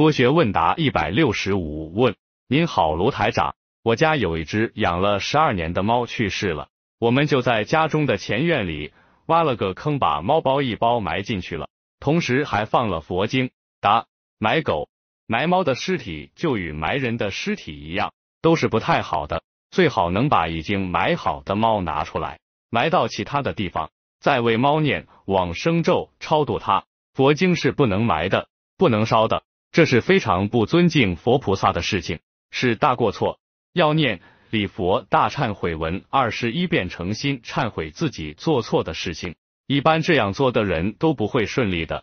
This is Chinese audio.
佛学问答一百六十五问：您好，卢台长，我家有一只养了十二年的猫去世了，我们就在家中的前院里挖了个坑，把猫包一包埋进去了，同时还放了佛经。答：埋狗、埋猫的尸体就与埋人的尸体一样，都是不太好的，最好能把已经埋好的猫拿出来，埋到其他的地方，再为猫念往生咒，超度它。佛经是不能埋的，不能烧的。这是非常不尊敬佛菩萨的事情，是大过错。要念礼佛大忏悔文二十一遍，诚心忏悔自己做错的事情。一般这样做的人都不会顺利的。